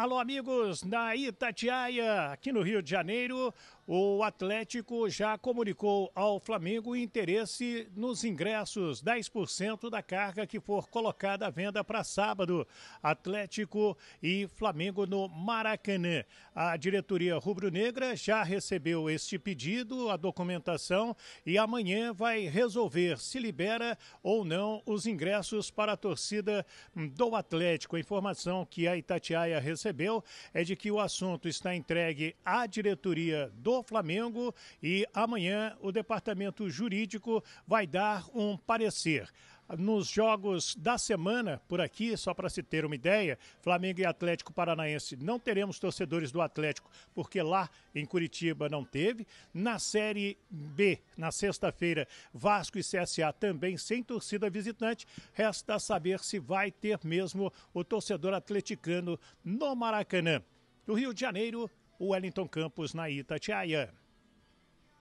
Alô, amigos da Itatiaia, aqui no Rio de Janeiro, o Atlético já comunicou ao Flamengo o interesse nos ingressos, 10% da carga que for colocada à venda para sábado. Atlético e Flamengo no Maracanã. A diretoria rubro-negra já recebeu este pedido, a documentação, e amanhã vai resolver se libera ou não os ingressos para a torcida do Atlético. A informação que a Itatiaia recebeu é de que o assunto está entregue à diretoria do Flamengo e amanhã o departamento jurídico vai dar um parecer nos jogos da semana, por aqui, só para se ter uma ideia, Flamengo e Atlético Paranaense não teremos torcedores do Atlético, porque lá em Curitiba não teve. Na Série B, na sexta-feira, Vasco e CSA também sem torcida visitante. Resta saber se vai ter mesmo o torcedor atleticano no Maracanã. Do Rio de Janeiro, o Wellington Campos na Itatiaia.